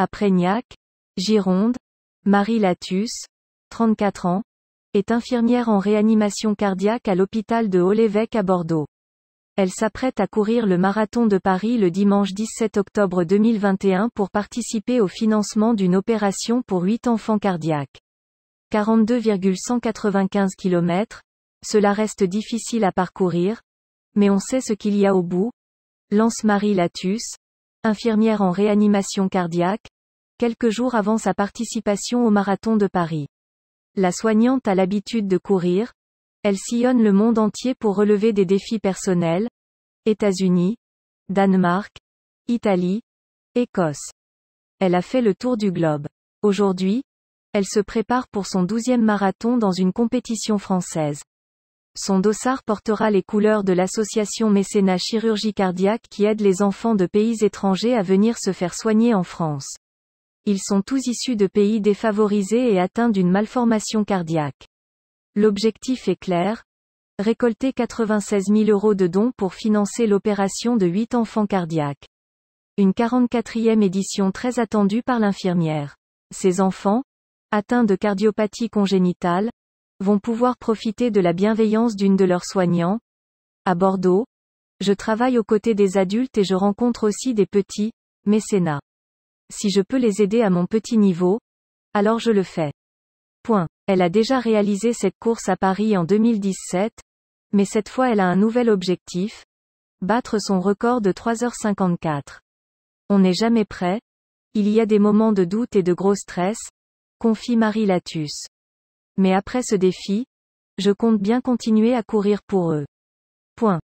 Aprégnac. Gironde, Marie Latus, 34 ans, est infirmière en réanimation cardiaque à l'hôpital de Haut-l'Évêque à Bordeaux. Elle s'apprête à courir le marathon de Paris le dimanche 17 octobre 2021 pour participer au financement d'une opération pour huit enfants cardiaques. 42,195 km, cela reste difficile à parcourir, mais on sait ce qu'il y a au bout. Lance Marie Latus, infirmière en réanimation cardiaque, quelques jours avant sa participation au marathon de Paris. La soignante a l'habitude de courir, elle sillonne le monde entier pour relever des défis personnels, États-Unis, Danemark, Italie, Écosse. Elle a fait le tour du globe. Aujourd'hui, elle se prépare pour son douzième marathon dans une compétition française. Son dossard portera les couleurs de l'association Mécénat Chirurgie Cardiaque qui aide les enfants de pays étrangers à venir se faire soigner en France. Ils sont tous issus de pays défavorisés et atteints d'une malformation cardiaque. L'objectif est clair. Récolter 96 000 euros de dons pour financer l'opération de 8 enfants cardiaques. Une 44e édition très attendue par l'infirmière. Ces enfants, atteints de cardiopathie congénitale, vont pouvoir profiter de la bienveillance d'une de leurs soignants. À Bordeaux, je travaille aux côtés des adultes et je rencontre aussi des petits, mécénats. Si je peux les aider à mon petit niveau, alors je le fais. Point. Elle a déjà réalisé cette course à Paris en 2017, mais cette fois elle a un nouvel objectif, battre son record de 3h54. On n'est jamais prêt, il y a des moments de doute et de gros stress, confie Marie Latus. Mais après ce défi, je compte bien continuer à courir pour eux. Point.